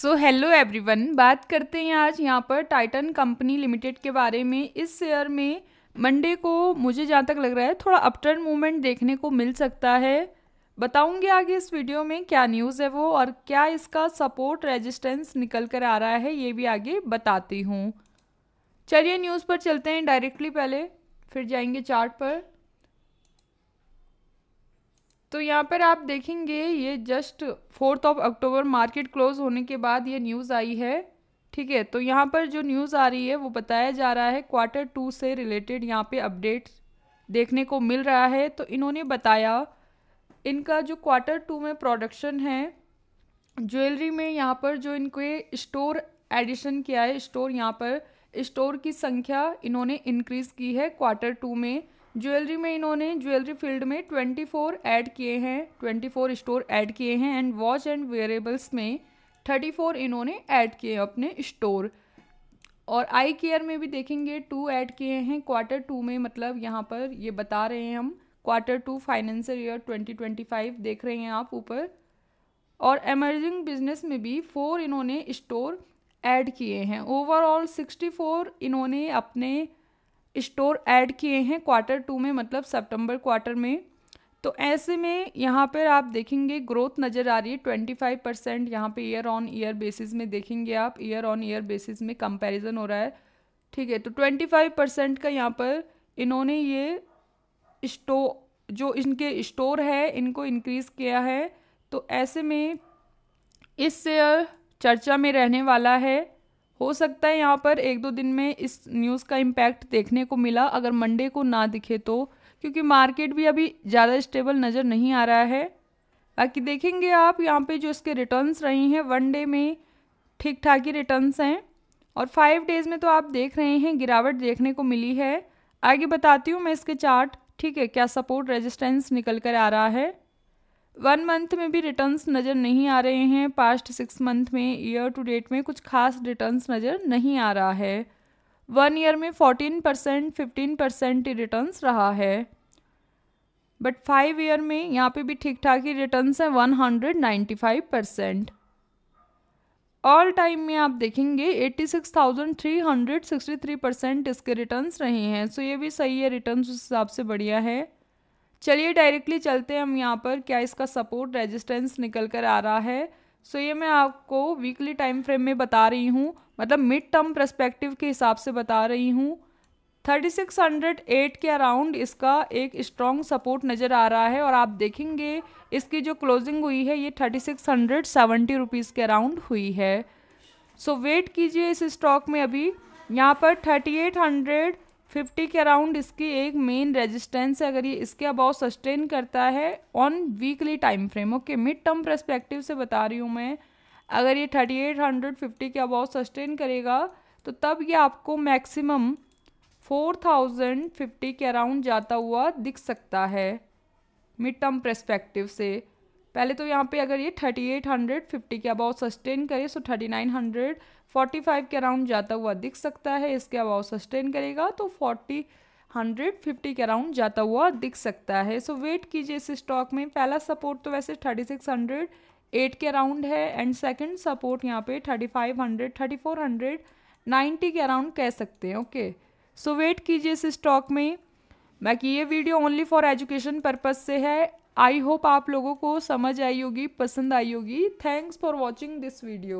so hello everyone बात करते हैं आज यहाँ पर टाइटन कंपनी लिमिटेड के बारे में इस शेयर में मंडे को मुझे जहाँ तक लग रहा है थोड़ा अपटर्न मूवमेंट देखने को मिल सकता है बताऊंगी आगे इस वीडियो में क्या न्यूज़ है वो और क्या इसका सपोर्ट रेजिस्टेंस निकल कर आ रहा है ये भी आगे बताती हूँ चलिए न्यूज़ पर चलते हैं डायरेक्टली पहले फिर जाएंगे चार्ट पर तो यहाँ पर आप देखेंगे ये just fourth of October market close होने के बाद ये न्यूज़ आई है ठीक है तो यहाँ पर जो न्यूज़ आ रही है वो बताया जा रहा है क्वार्टर टू से रिलेटेड यहाँ पे अपडेट देखने को मिल रहा है तो इन्होंने बताया इनका जो क्वार्टर टू में प्रोडक्शन है ज्वेलरी में यहाँ पर जो इनके स्टोर एडिशन किया है स्टोर यहाँ पर स्टोर की संख्या इन्होंने इनक्रीज़ की है क्वार्टर टू में ज्वेलरी में इन्होंने ज्वेलरी फील्ड में 24 ऐड किए हैं 24 स्टोर ऐड किए हैं एंड वॉच एंड वेरेबल्स में 34 इन्होंने ऐड किए अपने स्टोर और आई केयर में भी देखेंगे टू ऐड किए हैं क्वार्टर टू में मतलब यहाँ पर ये बता रहे हैं हम क्वार्टर टू फाइनेंशियल ईयर 2025 देख रहे हैं आप ऊपर और एमर्जिंग बिजनेस में भी फोर इन्होंने स्टोर ऐड किए हैं ओवरऑल फ़ोर इन्होंने अपने स्टोर ऐड किए हैं क्वार्टर टू में मतलब सितंबर क्वार्टर में तो ऐसे में यहाँ पर आप देखेंगे ग्रोथ नज़र आ रही है ट्वेंटी फाइव परसेंट यहाँ per year on year basis में देखेंगे आप ईयर ऑन ईयर बेसिस में कंपैरिजन हो रहा है ठीक है तो ट्वेंटी फाइव परसेंट का यहाँ पर इन्होंने ये स्टो जो इनके स्टोर है इनको इंक्रीज़ किया है तो ऐसे में इस चर्चा में रहने वाला है हो सकता है यहाँ पर एक दो दिन में इस न्यूज़ का इम्पैक्ट देखने को मिला अगर मंडे को ना दिखे तो क्योंकि मार्केट भी अभी ज़्यादा स्टेबल नज़र नहीं आ रहा है बाकी देखेंगे आप यहाँ पे जो इसके रिटर्न्स रही हैं वन डे में ठीक ठाक ही रिटर्न्स हैं और फाइव डेज़ में तो आप देख रहे हैं गिरावट देखने को मिली है आगे बताती हूँ मैं इसके चार्ट ठीक है क्या सपोर्ट रेजिस्टेंस निकल कर आ रहा है वन मंथ में भी रिटर्न्स नज़र नहीं आ रहे हैं पास्ट सिक्स मंथ में ईयर टू डेट में कुछ खास रिटर्न्स नज़र नहीं आ रहा है वन ईयर में fourteen percent fifteen percent returns रहा है बट फाइव ईयर में यहाँ पे भी ठीक ठाक ही रिटर्न्स हैं one hundred ninety five percent all time में आप देखेंगे eighty six thousand three hundred sixty three percent इसके रिटर्न्स रहे हैं सो so ये भी सही है रिटर्न्स उस हिसाब से बढ़िया है चलिए डायरेक्टली चलते हैं हम यहाँ पर क्या इसका सपोर्ट रेजिस्टेंस निकल कर आ रहा है सो so, ये मैं आपको वीकली टाइम फ्रेम में बता रही हूँ मतलब मिड टर्म प्रस्पेक्टिव के हिसाब से बता रही हूँ 3608 के अराउंड इसका एक स्ट्रॉन्ग सपोर्ट नज़र आ रहा है और आप देखेंगे इसकी जो क्लोजिंग हुई है ये 3670 रुपीज़ के अराउंड हुई है सो so, वेट कीजिए इस स्टॉक में अभी यहाँ पर हंड्रेड फिफ्टी के अराउंड इसकी एक मेन रेजिस्टेंस है अगर ये इसके अबाउ सस्टेन करता है on weekly time frame okay mid term perspective से बता रही हूँ मैं अगर ये थर्टी एट हंड्रेड फिफ्टी के अबाव सस्टेन करेगा तो तब ये आपको मैक्सिमम फोर थाउजेंड फिफ्टी के अराउंड जाता हुआ दिख सकता है मिड टर्म परस्पेक्टिव से पहले तो यहाँ पे अगर ये थर्टी एट हंड्रेड फिफ्टी के अबाउ सस्टेन करे so thirty nine hundred forty five के अराउंड जाता हुआ दिख सकता है इसके अबाउ सस्टेन करेगा तो फोर्टी हंड्रेड फिफ्टी के अराउंड जाता हुआ दिख सकता है सो वेट कीजिए इस स्टॉक में पहला सपोर्ट तो वैसे थर्टी सिक्स हंड्रेड एट के अराउंड है एंड सेकंड सपोर्ट यहाँ पे thirty five hundred thirty four hundred ninety के अराउंड कह सकते हैं ओके सो वेट कीजिए इस स्टॉक में बाकी ये video only for education purpose से है आई होप आप लोगों को समझ आई होगी पसंद आई होगी thanks for watching this video